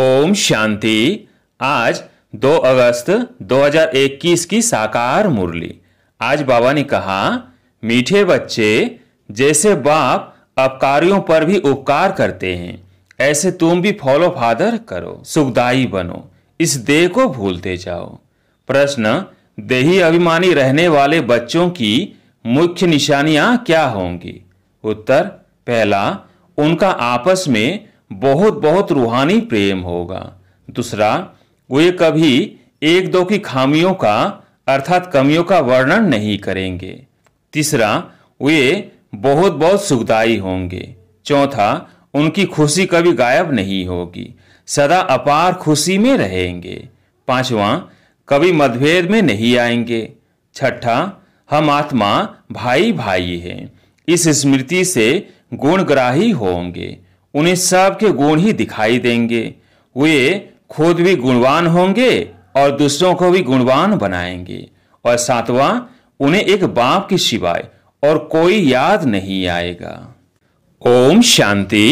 ओम शांति आज 2 अगस्त 2021 की साकार मुरली आज बाबा ने कहा मीठे बच्चे जैसे बाप अपकारियों पर भी उपकार करते हैं ऐसे तुम भी फॉलो फादर करो सुखदाई बनो इस देह को भूलते जाओ प्रश्न देही अभिमानी रहने वाले बच्चों की मुख्य निशानियां क्या होंगी उत्तर पहला उनका आपस में बहुत बहुत रूहानी प्रेम होगा दूसरा वे कभी एक दो की खामियों का अर्थात कमियों का वर्णन नहीं करेंगे तीसरा वे बहुत बहुत सुखदायी होंगे चौथा उनकी खुशी कभी गायब नहीं होगी सदा अपार खुशी में रहेंगे पांचवा कभी मतभेद में नहीं आएंगे छठा हम आत्मा भाई भाई हैं इस स्मृति से गुणग्राही होंगे उन्हें सबके गुण ही दिखाई देंगे वे खुद भी गुणवान होंगे और दूसरों को भी गुणवान बनाएंगे और सातवां उन्हें एक बाप के सिवाय और कोई याद नहीं आएगा ओम शांति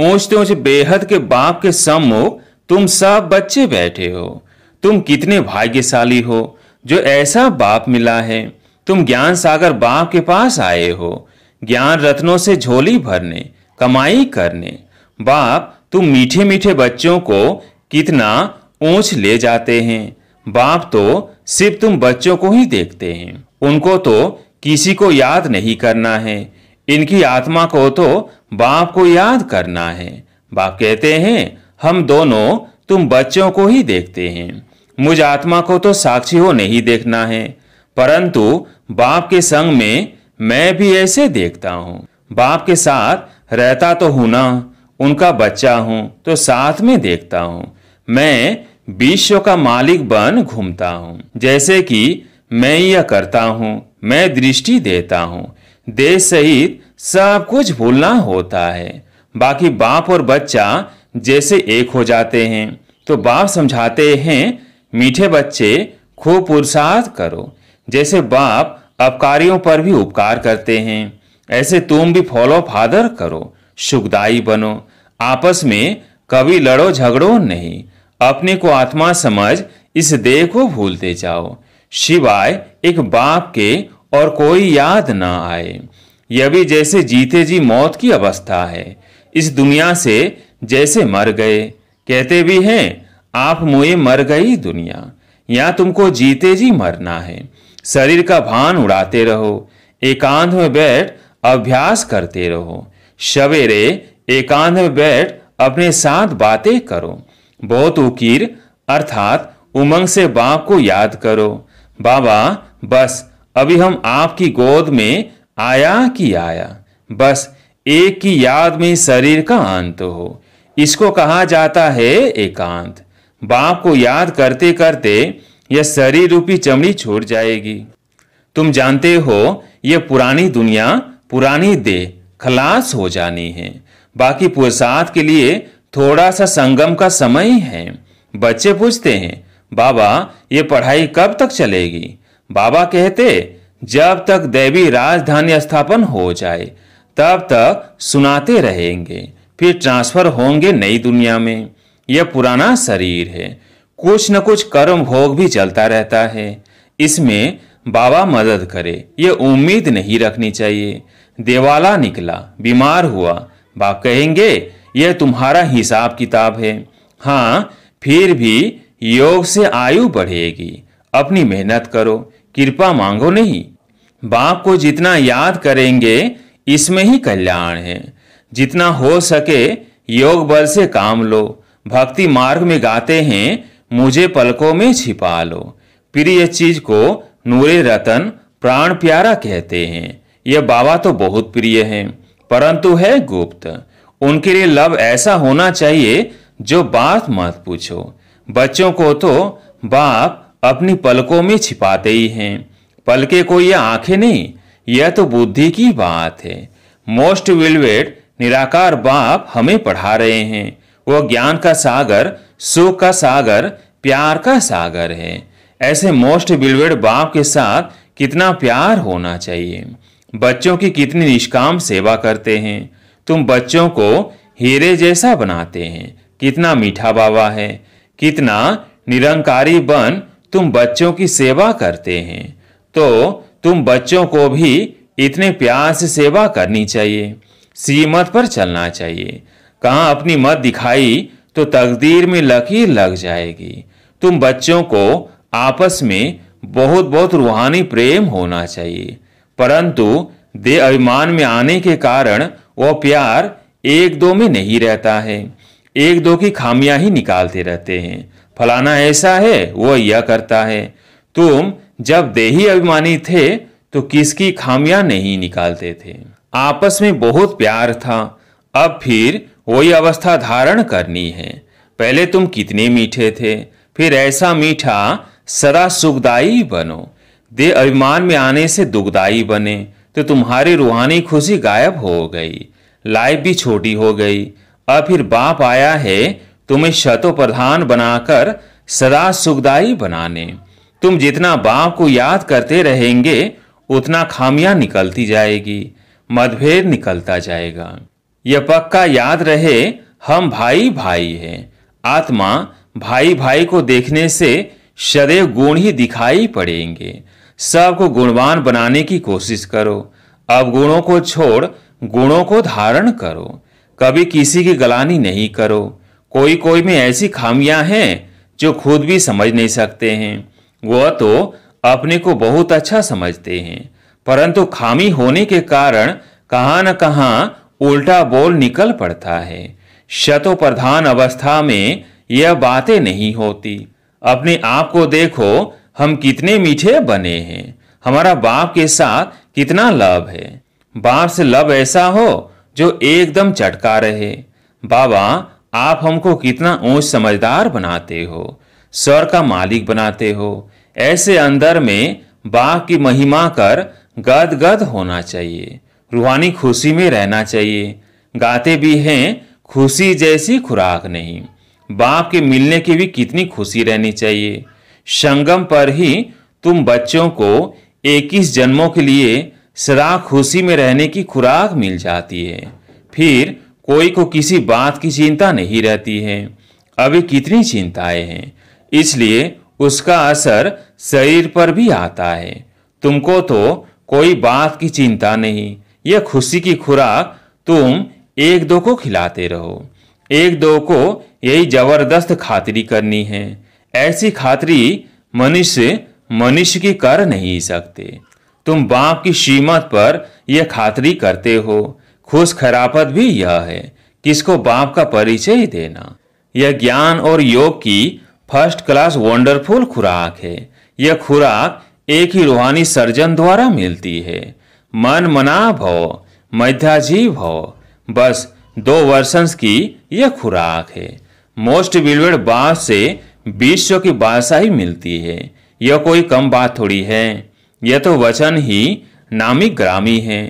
ऊंचते ऊंचे बेहद के बाप के सम्मुख तुम सब बच्चे बैठे हो तुम कितने भाग्यशाली हो जो ऐसा बाप मिला है तुम ज्ञान सागर बाप के पास आए हो ज्ञान रत्नों से झोली भरने कमाई करने बाप तुम मीठे मीठे बच्चों को कितना ऊंच ले जाते हैं बाप तो सिर्फ तुम बच्चों को ही देखते हैं उनको तो किसी को याद नहीं करना है इनकी आत्मा को तो बाप को याद करना है बाप कहते हैं हम दोनों तुम बच्चों को ही देखते हैं मुझ आत्मा को तो साक्षी हो नहीं देखना है परंतु बाप के संग में मैं भी ऐसे देखता हूँ बाप के साथ रहता तो हूं ना उनका बच्चा हूं तो साथ में देखता हूं मैं विश्व का मालिक बन घूमता हूं जैसे कि मैं यह करता हूं मैं दृष्टि देता हूं देश सहित सब कुछ भूलना होता है बाकी बाप और बच्चा जैसे एक हो जाते हैं तो बाप समझाते हैं मीठे बच्चे खूब पुरुषार्थ करो जैसे बाप अपकारियों पर भी उपकार करते हैं ऐसे तुम भी फॉलो फादर करो सुखदाई बनो आपस में कभी लड़ो झगड़ो नहीं अपने को आत्मा समझ इस देह को भूलते जाओ शिवाय एक बाप के और कोई याद ना आए यह भी जैसे जीते जी मौत की अवस्था है इस दुनिया से जैसे मर गए कहते भी हैं आप मुए मर गई दुनिया या तुमको जीते जी मरना है शरीर का भान उड़ाते रहो एकांत में बैठ अभ्यास करते रहो सवेरे एकांत में बैठ अपने साथ बातें करो बहुत उकीर अर्थात उमंग से बाप को याद करो बाबा बस अभी हम आपकी गोद में आया कि आया बस एक की याद में शरीर का अंत हो इसको कहा जाता है एकांत बाप को याद करते करते यह शरीर रूपी चमड़ी छोड़ जाएगी तुम जानते हो यह पुरानी दुनिया पुरानी देह खलास हो जानी है बाकी पुरसाद के लिए थोड़ा सा संगम का समय है बच्चे पूछते हैं बाबा ये पढ़ाई कब तक चलेगी बाबा कहते जब तक देवी राजधानी स्थापन हो जाए तब तक सुनाते रहेंगे फिर ट्रांसफर होंगे नई दुनिया में यह पुराना शरीर है कुछ न कुछ कर्म भोग भी चलता रहता है इसमें बाबा मदद करे ये उम्मीद नहीं रखनी चाहिए देवाला निकला बीमार हुआ बाप कहेंगे यह तुम्हारा हिसाब किताब है हाँ फिर भी योग से आयु बढ़ेगी अपनी मेहनत करो कृपा मांगो नहीं बाप को जितना याद करेंगे इसमें ही कल्याण है जितना हो सके योग बल से काम लो भक्ति मार्ग में गाते हैं मुझे पलकों में छिपा लो प्रिय चीज को नूरे रतन प्राण प्यारा कहते हैं ये बाबा तो बहुत प्रिय हैं परंतु है गुप्त उनके लिए लव ऐसा होना चाहिए जो बात मत पूछो बच्चों को तो बाप अपनी पलकों में छिपाते ही हैं पलके को यह आंखें नहीं यह तो बुद्धि की बात है मोस्ट विलवेड निराकार बाप हमें पढ़ा रहे हैं वह ज्ञान का सागर सुख का सागर प्यार का सागर है ऐसे मोस्ट बिलवेड बाप के साथ कितना प्यार होना चाहिए बच्चों की कितनी निष्काम सेवा करते हैं तुम बच्चों को हीरे जैसा बनाते हैं कितना मीठा बाबा है कितना निरंकारी बन तुम बच्चों की सेवा करते हैं तो तुम बच्चों को भी इतने प्यार से सेवा करनी चाहिए सीमत पर चलना चाहिए कहाँ अपनी मत दिखाई तो तकदीर में लकीर लग जाएगी तुम बच्चों को आपस में बहुत बहुत रूहानी प्रेम होना चाहिए परंतु दे अभिमान में आने के कारण वह प्यार एक दो में नहीं रहता है एक दो की खामियां ही निकालते रहते हैं फलाना ऐसा है वह यह करता है तुम जब देही अभिमानी थे तो किसकी खामियां नहीं निकालते थे आपस में बहुत प्यार था अब फिर वही अवस्था धारण करनी है पहले तुम कितने मीठे थे फिर ऐसा मीठा सदा सुखदाई बनो दे अभिमान में आने से दुखदाई बने तो तुम्हारी रूहानी खुशी गायब हो गई लाइफ भी छोटी हो गई और फिर बाप आया है तुम्हें शतो प्रधान बनाकर सदा सुखदाई बनाने तुम जितना बाप को याद करते रहेंगे उतना खामियां निकलती जाएगी मतभेद निकलता जाएगा यह पक्का याद रहे हम भाई भाई हैं आत्मा भाई भाई को देखने से सदैव गुण ही दिखाई पड़ेंगे सबको गुणवान बनाने की कोशिश करो अब गुणों को छोड़ गुणों को धारण करो कभी किसी की गलानी नहीं करो कोई कोई में ऐसी खामियां हैं जो खुद भी समझ नहीं सकते हैं वह तो अपने को बहुत अच्छा समझते हैं परंतु खामी होने के कारण कहाँ न कहाँ उल्टा बोल निकल पड़ता है शतो प्रधान अवस्था में यह बातें नहीं होती अपने आप को देखो हम कितने मीठे बने हैं हमारा बाप के साथ कितना लव है बाप से लव ऐसा हो जो एकदम चटका रहे बाबा आप हमको कितना ऊंच समझदार बनाते हो स्वर का मालिक बनाते हो ऐसे अंदर में बाप की महिमा कर गद गद होना चाहिए रूहानी खुशी में रहना चाहिए गाते भी हैं खुशी जैसी खुराक नहीं बाप के मिलने की भी कितनी खुशी रहनी चाहिए संगम पर ही तुम बच्चों को इक्कीस जन्मों के लिए सदा खुशी में रहने की खुराक मिल जाती है फिर कोई को किसी बात की चिंता नहीं रहती है अभी कितनी चिंताएं हैं इसलिए उसका असर शरीर पर भी आता है तुमको तो कोई बात की चिंता नहीं यह खुशी की खुराक तुम एक दो को खिलाते रहो एक दो को यही जबरदस्त खातिरी करनी है ऐसी खातरी मनुष्य मनुष्य की कर नहीं सकते तुम बाप की सीमत पर यह खातरी करते हो खुश खराबत भी यह है किसको बाप का परिचय देना यह ज्ञान और योग की फर्स्ट क्लास वंडरफुल खुराक है यह खुराक एक ही रूहानी सर्जन द्वारा मिलती है मन मना भव मध्याजी भव बस दो वर्षंस की यह खुराक है मोस्ट बिल्वेड बाप से बीस की की ही मिलती है यह कोई कम बात थोड़ी है यह तो वचन ही नामी ग्रामी है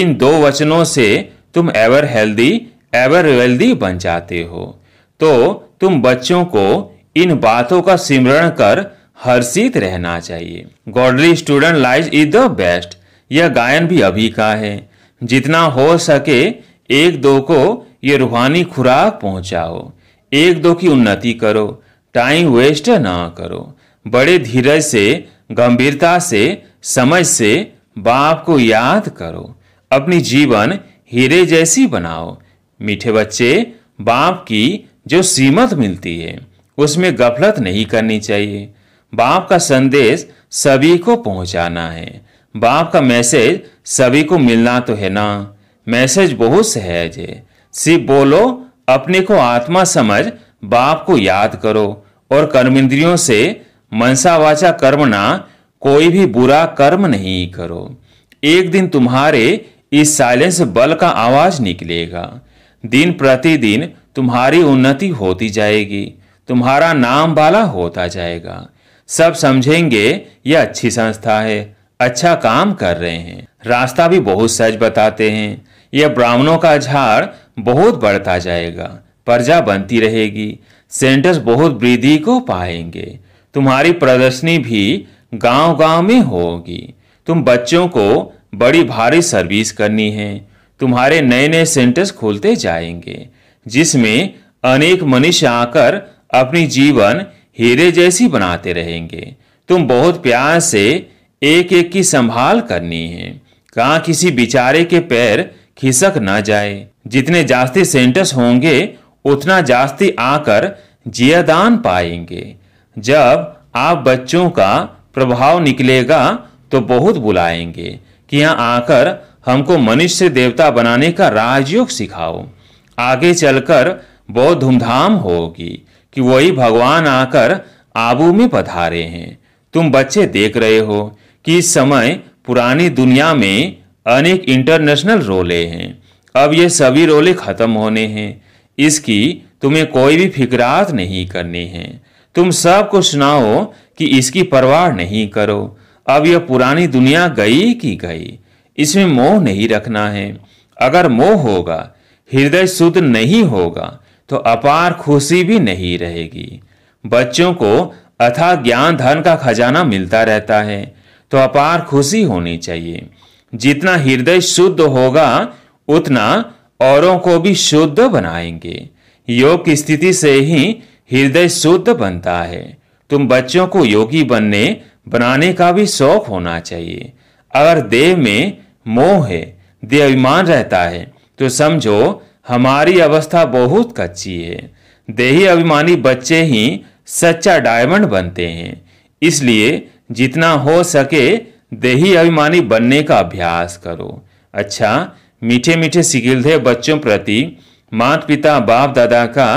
इन दो वचनों से तुम एवर हेल्दी एवर वेल्दी बन जाते हो तो तुम बच्चों को इन बातों का सिमरण कर हर्षित रहना चाहिए godly student life is the best यह गायन भी अभी का है जितना हो सके एक दो को ये रूहानी खुराक पहुंचाओ एक दो की उन्नति करो टाइम वेस्ट ना करो बड़े धीरे से गंभीरता से समझ से बाप को याद करो अपनी जीवन हीरे जैसी बनाओ मीठे बच्चे बाप की जो सीमत मिलती है उसमें गफलत नहीं करनी चाहिए बाप का संदेश सभी को पहुंचाना है बाप का मैसेज सभी को मिलना तो है ना मैसेज बहुत सहज है सिर्फ बोलो अपने को आत्मा समझ बाप को याद करो और कर्मिंद्रियों से मनसावाचा कर्म ना कोई भी बुरा कर्म नहीं करो एक दिन तुम्हारे इस साइलेंस बल का आवाज निकलेगा दिन प्रतिदिन तुम्हारी उन्नति होती जाएगी तुम्हारा नाम वाला होता जाएगा सब समझेंगे यह अच्छी संस्था है अच्छा काम कर रहे हैं रास्ता भी बहुत सच बताते हैं यह ब्राह्मणों का झाड़ बहुत बढ़ता जाएगा प्रजा बनती रहेगी सेंटर्स बहुत वृद्धि को पाएंगे तुम्हारी प्रदर्शनी भी गांव गांव में होगी तुम बच्चों को बड़ी भारी सर्विस करनी है तुम्हारे नए नए सेंटर्स खोलते जाएंगे जिसमें अनेक मनुष्य आकर अपनी जीवन हीरे जैसी बनाते रहेंगे तुम बहुत प्यार से एक एक की संभाल करनी है कहाँ किसी बिचारे के पैर खिसक ना जाए जितने जास्ती सेंटर्स होंगे उतना जास्ती आकर जियादान पाएंगे जब आप बच्चों का प्रभाव निकलेगा तो बहुत बुलाएंगे कि यहाँ आकर हमको मनुष्य देवता बनाने का राजयोग सिखाओ आगे चलकर बहुत धूमधाम होगी कि वही भगवान आकर आबू में पधारे हैं तुम बच्चे देख रहे हो कि इस समय पुरानी दुनिया में अनेक इंटरनेशनल रोले हैं अब ये सभी रोले ख़त्म होने हैं इसकी तुम्हें कोई भी फिक्रात नहीं करनी है तुम सबको सुनाओ कि इसकी परवाह नहीं करो अब यह पुरानी दुनिया गई कि गई इसमें मोह नहीं रखना है अगर मोह होगा हृदय शुद्ध नहीं होगा तो अपार खुशी भी नहीं रहेगी बच्चों को अथा ज्ञान धन का खजाना मिलता रहता है तो अपार खुशी होनी चाहिए जितना हृदय शुद्ध होगा उतना औरों को भी शुद्ध बनाएंगे योग की स्थिति से ही हृदय शुद्ध बनता है तुम बच्चों को योगी बनने बनाने का भी शौक होना चाहिए अगर देह में मोह है देह अभिमान रहता है तो समझो हमारी अवस्था बहुत कच्ची है देही अभिमानी बच्चे ही सच्चा डायमंड बनते हैं इसलिए जितना हो सके देही अभिमानी बनने का अभ्यास करो अच्छा मीठे मीठे सिगिल्धे बच्चों प्रति माता पिता बाप दादा का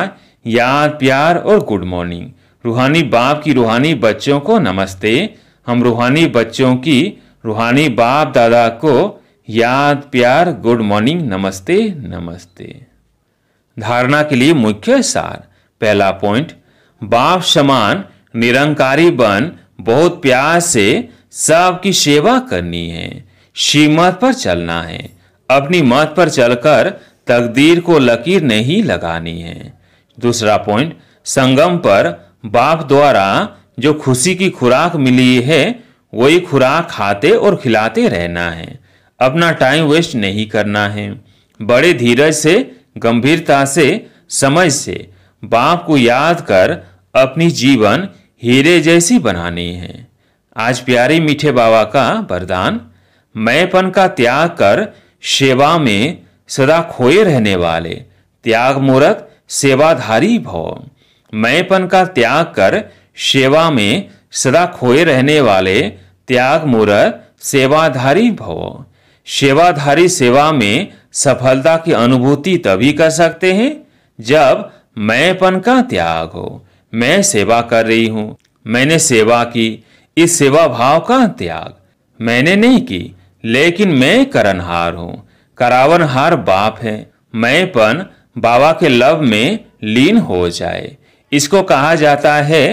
याद प्यार और गुड मॉर्निंग रूहानी बाप की रूहानी बच्चों को नमस्ते हम रूहानी बच्चों की रूहानी बाप दादा को याद प्यार गुड मॉर्निंग नमस्ते नमस्ते धारणा के लिए मुख्य सार पहला पॉइंट बाप समान निरंकारी बन बहुत प्यार से सबकी सेवा करनी है श्रीमत पर चलना है अपनी मत पर चलकर तकदीर को लकीर नहीं लगानी है दूसरा पॉइंट संगम पर बाप द्वारा जो खुशी की खुराक मिली है वही खुराक खाते और खिलाते रहना है अपना टाइम वेस्ट नहीं करना है बड़े धीरज से गंभीरता से समझ से बाप को याद कर अपनी जीवन हीरे जैसी बनानी है आज प्यारी मीठे बाबा का वरदान मैंपन का त्याग कर सेवा में सदा खोए रहने वाले त्याग मूर्त सेवाधारी भव मैंपन का त्याग कर सेवा में सदा खोए रहने वाले त्याग मूर्त सेवाधारी भव सेवाधारी सेवा में सफलता की अनुभूति तभी कर सकते हैं जब मैंपन का त्याग हो मैं सेवा कर रही हूँ मैंने सेवा की इस सेवा भाव का त्याग मैंने नहीं की लेकिन मैं करनहार हूँ करावनहार बाप है मैंपन बाबा के लव में लीन हो जाए इसको कहा जाता है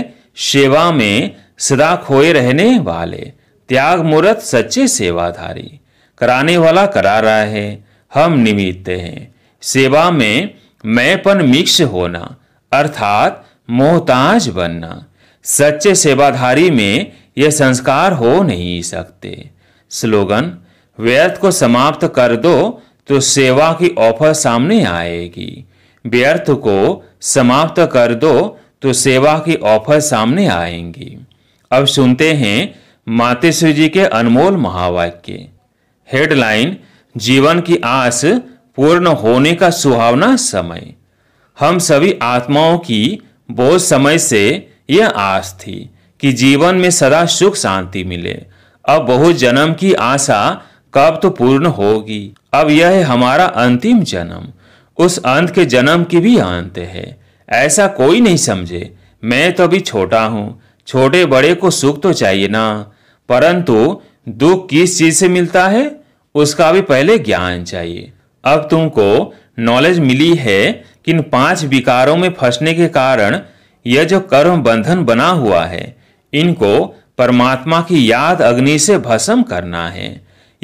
सेवा में सदा खोए रहने वाले त्याग मूर्त सच्चे सेवाधारी कराने वाला करा रहा है हम निमित्त हैं सेवा में मैंपन मिक्स होना अर्थात मोहताज बनना सच्चे सेवाधारी में यह संस्कार हो नहीं सकते स्लोगन व्यर्थ को समाप्त कर दो तो सेवा की ऑफर सामने आएगी व्यर्थ को समाप्त कर दो तो सेवा की ऑफर सामने आएंगी अब सुनते हैं मातेश्री जी के अनमोल महावाक्य हेडलाइन जीवन की आस पूर्ण होने का सुहावना समय हम सभी आत्माओं की बहुत समय से यह आस थी कि जीवन में सदा सुख शांति मिले अब बहु जन्म की आशा कब तो पूर्ण होगी अब यह हमारा अंतिम जन्म उस अंत के जन्म की भी अंत है ऐसा कोई नहीं समझे मैं तो अभी छोटा हूँ छोटे बड़े को सुख तो चाहिए ना परंतु दुख किस चीज से मिलता है उसका भी पहले ज्ञान चाहिए अब तुमको नॉलेज मिली है कि इन पांच विकारों में फंसने के कारण यह जो कर्म बंधन बना हुआ है इनको परमात्मा की याद अग्नि से भस्म करना है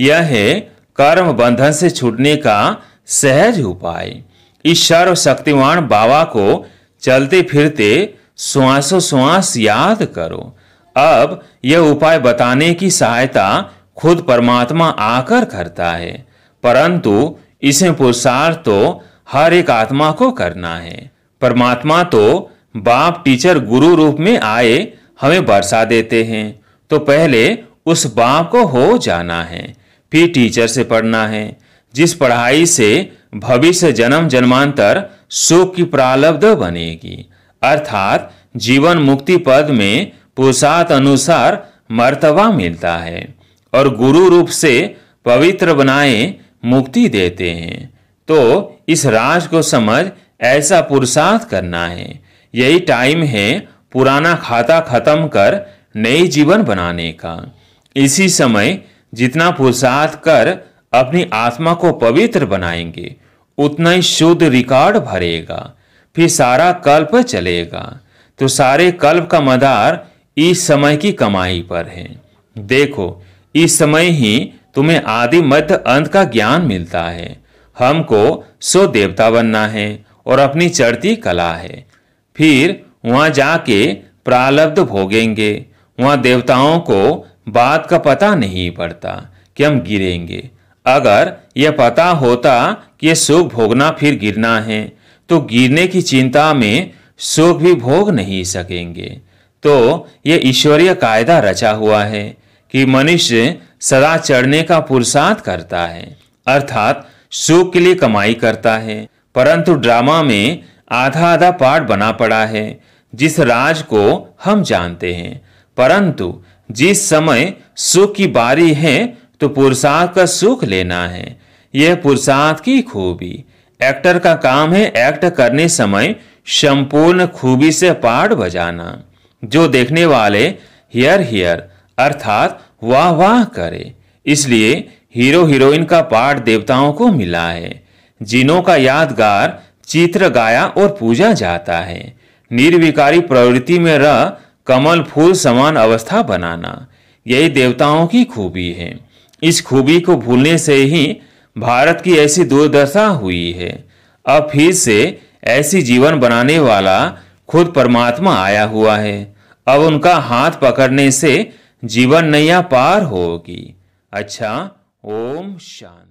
यह है कर्म बंधन से छूटने का सहज उपाय इस सर्वशक्तिवान बाबा को चलते फिरते श्वासो श्वास याद करो अब यह उपाय बताने की सहायता खुद परमात्मा आकर करता है परंतु इसे पुरुषार्थ तो हर एक आत्मा को करना है परमात्मा तो बाप टीचर गुरु रूप में आए हमें बरसा देते हैं तो पहले उस बाप को हो जाना है फिर टीचर से पढ़ना है जिस पढ़ाई से भविष्य जन्म जन्मांतर सुख की प्रालब्ध बनेगी अर्थात जीवन मुक्ति पद में पुरुषार्थ अनुसार मर्तबा मिलता है और गुरु रूप से पवित्र बनाए मुक्ति देते हैं तो इस राज को समझ ऐसा पुरुषार्थ करना है यही टाइम है पुराना खाता खत्म कर नए जीवन बनाने का इसी समय जितना पुरुषार्थ कर अपनी आत्मा को पवित्र बनाएंगे उतना ही शुद्ध रिकॉर्ड भरेगा फिर सारा कल्प चलेगा तो सारे कल्प का मदार इस समय की कमाई पर है देखो इस समय ही तुम्हें आदि मध्य अंत का ज्ञान मिलता है हमको सो देवता बनना है और अपनी चढ़ती कला है फिर वहाँ जाके प्रालब्ध भोगेंगे वहाँ देवताओं को बात का पता नहीं पड़ता कि हम गिरेंगे अगर यह पता होता कि यह सुख भोगना फिर गिरना है तो गिरने की चिंता में सुख भी भोग नहीं सकेंगे तो यह ईश्वरीय कायदा रचा हुआ है कि मनुष्य सदा चढ़ने का पुरुषार्थ करता है अर्थात सुख के लिए कमाई करता है परंतु ड्रामा में आधा आधा पार्ट बना पड़ा है जिस राज को हम जानते हैं परंतु जिस समय सुख की बारी है तो पुरुषार्थ का सुख लेना है यह पुरुषार्थ की खूबी एक्टर का काम है एक्ट करने समय संपूर्ण खूबी से पाठ बजाना जो देखने वाले हियर हियर अर्थात वाह वाह करे इसलिए हीरो हीरोइन का पाठ देवताओं को मिला है जिनों का यादगार चित्र गाया और पूजा जाता है निर्विकारी प्रवृत्ति में रह कमल फूल समान अवस्था बनाना यही देवताओं की खूबी है इस खूबी को भूलने से ही भारत की ऐसी दुर्दशा हुई है अब फिर से ऐसी जीवन बनाने वाला खुद परमात्मा आया हुआ है अब उनका हाथ पकड़ने से जीवन नैया पार होगी अच्छा ओम शांत